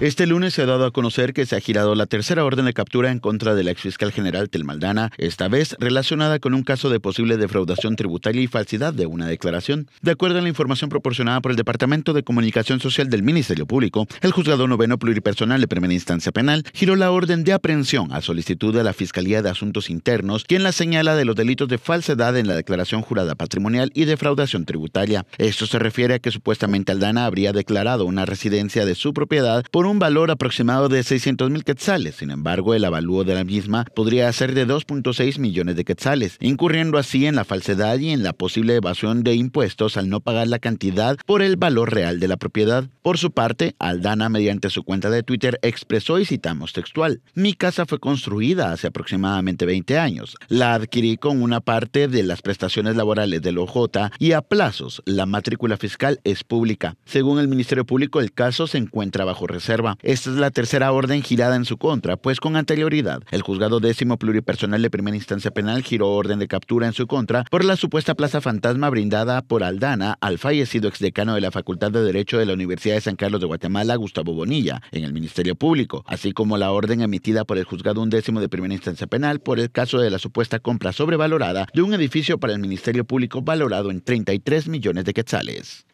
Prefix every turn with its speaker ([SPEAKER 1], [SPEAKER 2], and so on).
[SPEAKER 1] Este lunes se ha dado a conocer que se ha girado la tercera orden de captura en contra del exfiscal general Telmaldana, esta vez relacionada con un caso de posible defraudación tributaria y falsidad de una declaración. De acuerdo a la información proporcionada por el Departamento de Comunicación Social del Ministerio Público, el juzgado noveno pluripersonal de primera instancia penal giró la orden de aprehensión a solicitud de la Fiscalía de Asuntos Internos, quien la señala de los delitos de falsedad en la declaración jurada patrimonial y defraudación tributaria. Esto se refiere a que supuestamente Aldana habría declarado una residencia de su propiedad por un un valor aproximado de 600 mil quetzales. Sin embargo, el avalúo de la misma podría ser de 2.6 millones de quetzales, incurriendo así en la falsedad y en la posible evasión de impuestos al no pagar la cantidad por el valor real de la propiedad. Por su parte, Aldana, mediante su cuenta de Twitter, expresó y citamos textual, mi casa fue construida hace aproximadamente 20 años. La adquirí con una parte de las prestaciones laborales del OJ y a plazos. La matrícula fiscal es pública. Según el Ministerio Público, el caso se encuentra bajo reserva esta es la tercera orden girada en su contra, pues con anterioridad, el juzgado décimo pluripersonal de primera instancia penal giró orden de captura en su contra por la supuesta plaza fantasma brindada por Aldana al fallecido exdecano de la Facultad de Derecho de la Universidad de San Carlos de Guatemala, Gustavo Bonilla, en el Ministerio Público, así como la orden emitida por el juzgado undécimo de primera instancia penal por el caso de la supuesta compra sobrevalorada de un edificio para el Ministerio Público valorado en 33 millones de quetzales.